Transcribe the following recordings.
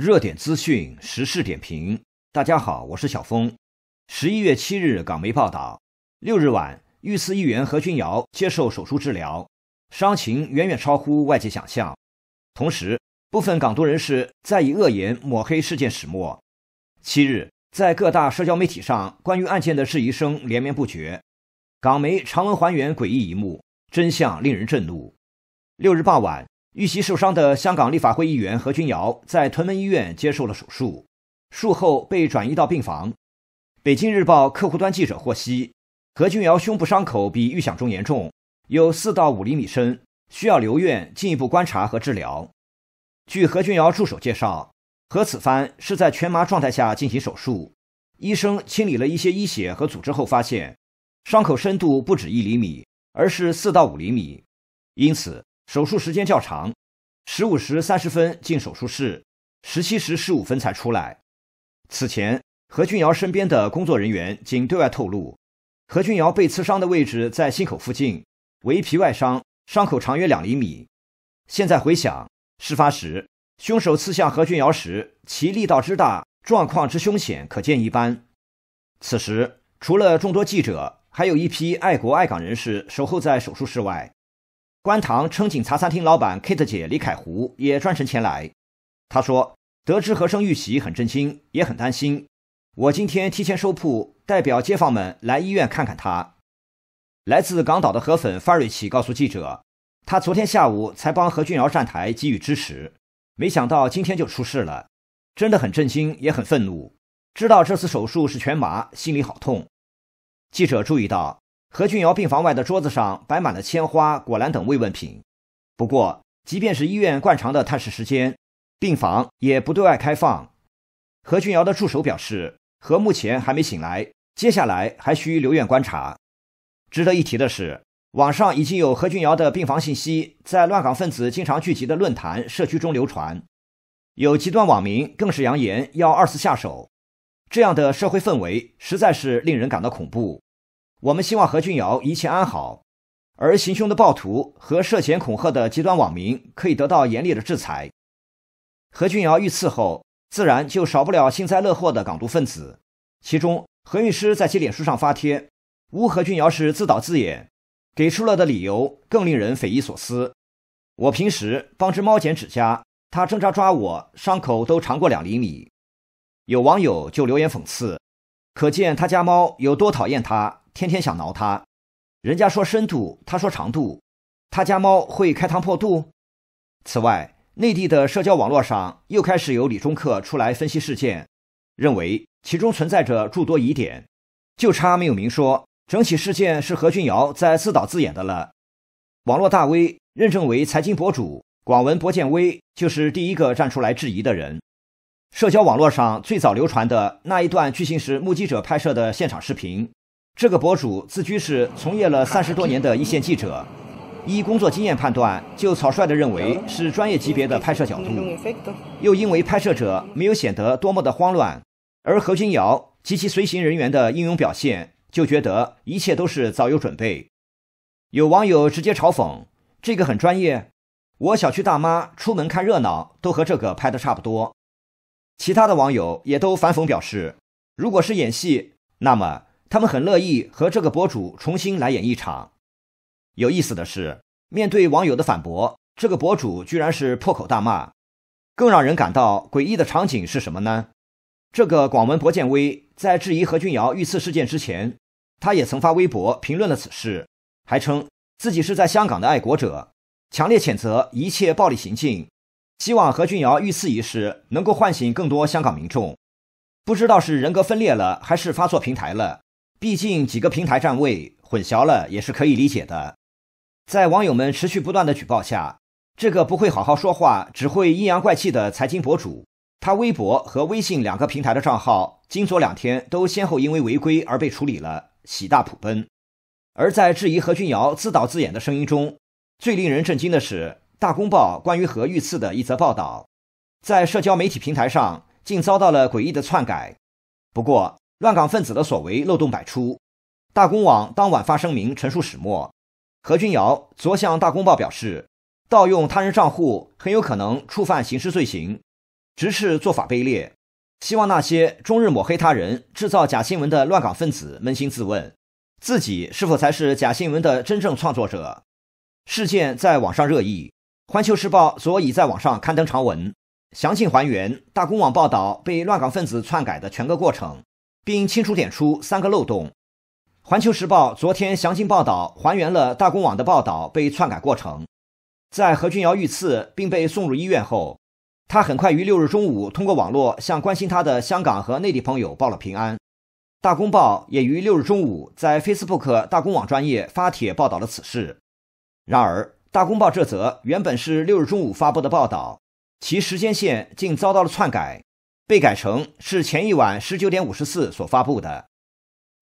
热点资讯、时事点评，大家好，我是小峰。十一月七日，港媒报道，六日晚，遇刺议员何君尧接受手术治疗，伤情远远超乎外界想象。同时，部分港独人士在以恶言抹黑事件始末。七日，在各大社交媒体上，关于案件的质疑声连绵不绝。港媒长文还原诡异一幕，真相令人震怒。六日傍晚。遇袭受伤的香港立法会议员何君尧在屯门医院接受了手术，术后被转移到病房。北京日报客户端记者获悉，何君尧胸部伤口比预想中严重，有四到五厘米深，需要留院进一步观察和治疗。据何君尧助手介绍，何此番是在全麻状态下进行手术，医生清理了一些淤血和组织后发现，伤口深度不止一厘米，而是四到五厘米，因此。手术时间较长，十五时三十分进手术室，十七时十五分才出来。此前，何俊尧身边的工作人员仅对外透露，何俊尧被刺伤的位置在心口附近，为皮外伤，伤口长约两厘米。现在回想事发时，凶手刺向何俊尧时，其力道之大，状况之凶险，可见一斑。此时，除了众多记者，还有一批爱国爱港人士守候在手术室外。观塘称，警察餐厅老板 Kate 姐李凯湖也专程前来。他说：“得知何生遇袭，很震惊，也很担心。我今天提前收铺，代表街坊们来医院看看他。”来自港岛的河粉 f a r i h 告诉记者：“他昨天下午才帮何俊尧站台给予支持，没想到今天就出事了，真的很震惊，也很愤怒。知道这次手术是全麻，心里好痛。”记者注意到。何俊尧病房外的桌子上摆满了鲜花、果篮等慰问品。不过，即便是医院惯常的探视时间，病房也不对外开放。何俊尧的助手表示，何目前还没醒来，接下来还需留院观察。值得一提的是，网上已经有何俊尧的病房信息在乱港分子经常聚集的论坛社区中流传，有极端网民更是扬言要二次下手。这样的社会氛围实在是令人感到恐怖。我们希望何俊尧一切安好，而行凶的暴徒和涉嫌恐吓的极端网民可以得到严厉的制裁。何俊尧遇刺后，自然就少不了幸灾乐祸的港独分子。其中，何韵诗在其脸书上发帖，无何俊尧是自导自演，给出了的理由更令人匪夷所思。我平时帮只猫剪指甲，它挣扎抓我，伤口都长过两厘米。有网友就留言讽刺，可见他家猫有多讨厌他。天天想挠他。人家说深度，他说长度，他家猫会开膛破肚。此外，内地的社交网络上又开始有李中克出来分析事件，认为其中存在着诸多疑点，就差没有明说整起事件是何俊尧在自导自演的了。网络大 V、认证为财经博主、广文博建威就是第一个站出来质疑的人。社交网络上最早流传的那一段剧情时目击者拍摄的现场视频。这个博主自居是从业了三十多年的一线记者，依工作经验判断，就草率地认为是专业级别的拍摄角度，又因为拍摄者没有显得多么的慌乱，而何君瑶及其随行人员的英勇表现，就觉得一切都是早有准备。有网友直接嘲讽：“这个很专业，我小区大妈出门看热闹都和这个拍的差不多。”其他的网友也都反讽表示：“如果是演戏，那么。”他们很乐意和这个博主重新来演一场。有意思的是，面对网友的反驳，这个博主居然是破口大骂。更让人感到诡异的场景是什么呢？这个广文博建威在质疑何君尧遇刺事件之前，他也曾发微博评论了此事，还称自己是在香港的爱国者，强烈谴责一切暴力行径，希望何君尧遇刺一事能够唤醒更多香港民众。不知道是人格分裂了，还是发错平台了。毕竟几个平台站位混淆了也是可以理解的，在网友们持续不断的举报下，这个不会好好说话只会阴阳怪气的财经博主，他微博和微信两个平台的账号，今昨两天都先后因为违规而被处理了，喜大普奔。而在质疑何君瑶自导自演的声音中，最令人震惊的是《大公报》关于何遇刺的一则报道，在社交媒体平台上竟遭到了诡异的篡改。不过，乱港分子的所为漏洞百出，大公网当晚发声明陈述始末。何君尧昨向大公报表示，盗用他人账户很有可能触犯刑事罪行，直视做法卑劣。希望那些终日抹黑他人、制造假新闻的乱港分子扪心自问，自己是否才是假新闻的真正创作者？事件在网上热议，环球时报昨已在网上刊登长文，详尽还原大公网报道被乱港分子篡改的全个过程。并清楚点出三个漏洞。《环球时报》昨天详尽报道，还原了大公网的报道被篡改过程。在何君尧遇刺并被送入医院后，他很快于六日中午通过网络向关心他的香港和内地朋友报了平安。大公报也于六日中午在 Facebook 大公网专业发帖报道了此事。然而，大公报这则原本是六日中午发布的报道，其时间线竟遭到了篡改。被改成是前一晚十九点五十四所发布的。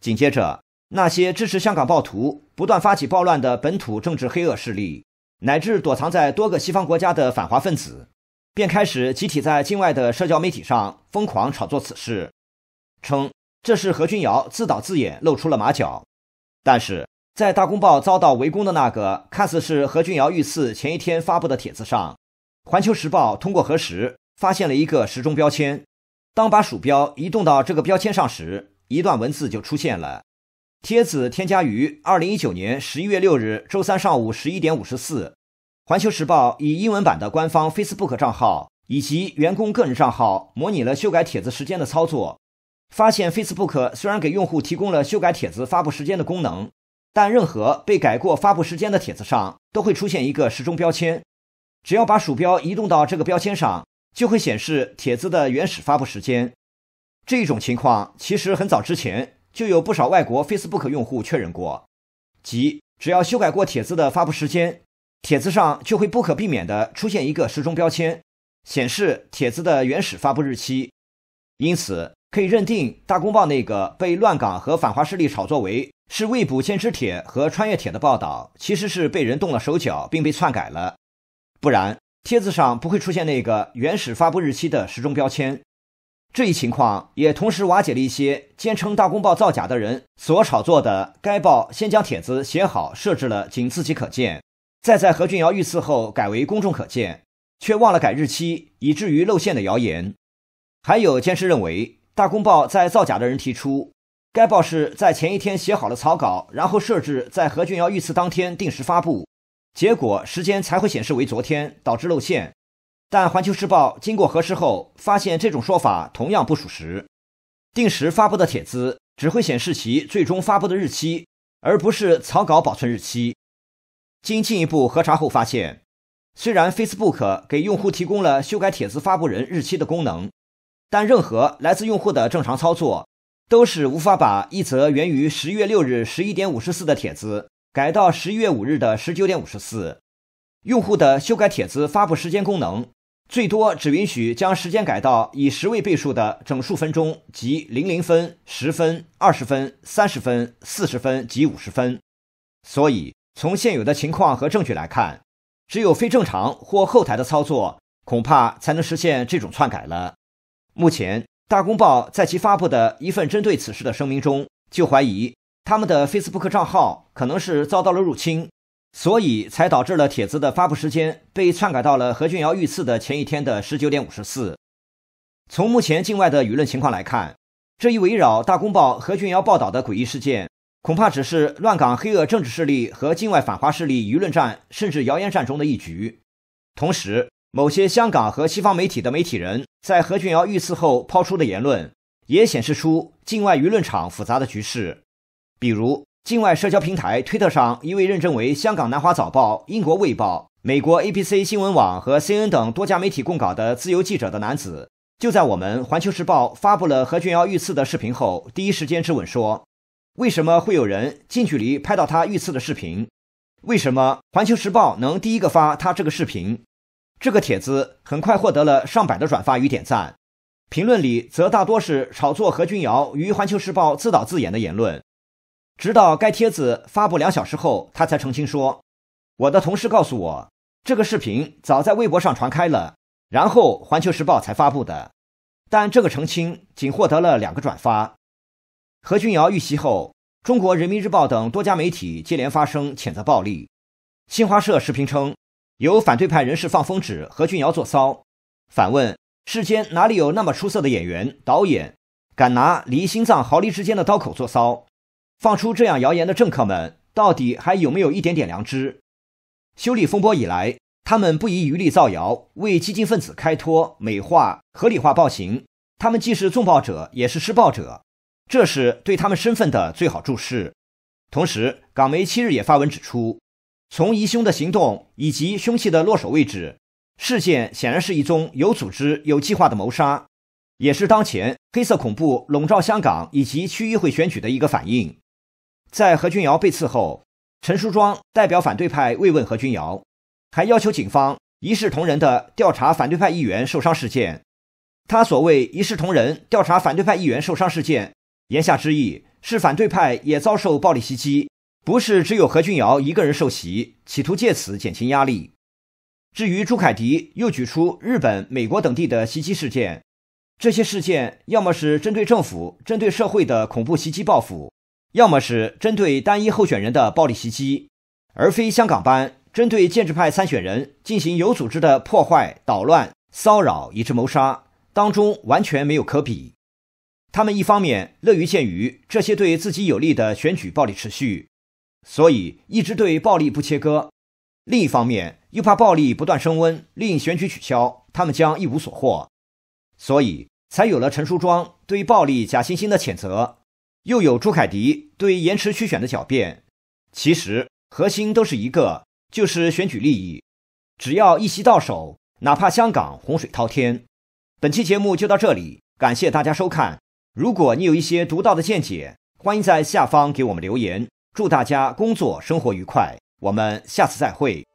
紧接着，那些支持香港暴徒不断发起暴乱的本土政治黑恶势力，乃至躲藏在多个西方国家的反华分子，便开始集体在境外的社交媒体上疯狂炒作此事，称这是何君尧自导自演露出了马脚。但是在《大公报》遭到围攻的那个看似是何君尧遇刺前一天发布的帖子上，《环球时报》通过核实发现了一个时钟标签。当把鼠标移动到这个标签上时，一段文字就出现了。帖子添加于二零一九年十一月六日周三上午十一点五十四。环球时报以英文版的官方 Facebook 账号以及员工个人账号模拟了修改帖子时间的操作，发现 Facebook 虽然给用户提供了修改帖子发布时间的功能，但任何被改过发布时间的帖子上都会出现一个时钟标签。只要把鼠标移动到这个标签上。就会显示帖子的原始发布时间，这种情况其实很早之前就有不少外国 Facebook 用户确认过，即只要修改过帖子的发布时间，帖子上就会不可避免的出现一个时钟标签，显示帖子的原始发布日期。因此，可以认定《大公报》那个被乱港和反华势力炒作为是未卜先知帖和穿越帖的报道，其实是被人动了手脚并被篡改了，不然。帖子上不会出现那个原始发布日期的时钟标签，这一情况也同时瓦解了一些坚称大公报造假的人所炒作的该报先将帖子写好，设置了仅自己可见，再在何俊尧遇刺后改为公众可见，却忘了改日期，以至于露馅的谣言。还有坚持认为大公报在造假的人提出，该报是在前一天写好了草稿，然后设置在何俊尧遇刺当天定时发布。结果时间才会显示为昨天，导致露馅。但环球时报经过核实后，发现这种说法同样不属实。定时发布的帖子只会显示其最终发布的日期，而不是草稿保存日期。经进一步核查后发现，虽然 Facebook 给用户提供了修改帖子发布人日期的功能，但任何来自用户的正常操作都是无法把一则源于11月6日11点54的帖子。改到十一月五日的十九点五十四，用户的修改帖子发布时间功能，最多只允许将时间改到以十位倍数的整数分钟，即零零分、十分、二十分、三十分、四十分及五十分。所以，从现有的情况和证据来看，只有非正常或后台的操作，恐怕才能实现这种篡改了。目前，《大公报》在其发布的一份针对此事的声明中，就怀疑。他们的 Facebook 账号可能是遭到了入侵，所以才导致了帖子的发布时间被篡改到了何俊尧遇刺的前一天的十九点五十四。从目前境外的舆论情况来看，这一围绕《大公报》何俊尧报道的诡异事件，恐怕只是乱港黑恶政治势力和境外反华势力舆论战甚至谣言战中的一局。同时，某些香港和西方媒体的媒体人，在何俊尧遇刺后抛出的言论，也显示出境外舆论场复杂的局势。比如，境外社交平台推特上，一位认证为香港南华早报、英国卫报、美国 a b c 新闻网和 CN 等多家媒体供稿的自由记者的男子，就在我们《环球时报》发布了何君尧遇刺的视频后，第一时间质问说：“为什么会有人近距离拍到他遇刺的视频？为什么《环球时报》能第一个发他这个视频？”这个帖子很快获得了上百的转发与点赞，评论里则大多是炒作何君尧与《环球时报》自导自演的言论。直到该帖子发布两小时后，他才澄清说：“我的同事告诉我，这个视频早在微博上传开了，然后《环球时报》才发布的。”但这个澄清仅获得了两个转发。何俊瑶遇袭后，《中国人民日报》等多家媒体接连发声谴责暴力。新华社视频称：“有反对派人士放风指何俊瑶做骚，反问：世间哪里有那么出色的演员、导演，敢拿离心脏毫厘之间的刀口做骚？”放出这样谣言的政客们，到底还有没有一点点良知？修理风波以来，他们不遗余力造谣，为激进分子开脱、美化、合理化暴行。他们既是纵暴者，也是施暴者，这是对他们身份的最好注释。同时，港媒七日也发文指出，从疑凶的行动以及凶器的落手位置，事件显然是一宗有组织、有计划的谋杀，也是当前黑色恐怖笼罩香港以及区议会选举的一个反应。在何君尧被刺后，陈淑庄代表反对派慰问何君尧，还要求警方一视同仁地调查反对派议员受伤事件。他所谓“一视同仁调查反对派议员受伤事件”，言下之意是反对派也遭受暴力袭击，不是只有何君尧一个人受袭，企图借此减轻压力。至于朱凯迪，又举出日本、美国等地的袭击事件，这些事件要么是针对政府、针对社会的恐怖袭击报复。要么是针对单一候选人的暴力袭击，而非香港班针对建制派参选人进行有组织的破坏、捣乱、骚扰，以致谋杀，当中完全没有可比。他们一方面乐于见于这些对自己有利的选举暴力持续，所以一直对暴力不切割；另一方面又怕暴力不断升温令选举取消，他们将一无所获，所以才有了陈淑庄对暴力假惺惺的谴责。又有朱凯迪对延迟区选的狡辩，其实核心都是一个，就是选举利益，只要一息到手，哪怕香港洪水滔天。本期节目就到这里，感谢大家收看。如果你有一些独到的见解，欢迎在下方给我们留言。祝大家工作生活愉快，我们下次再会。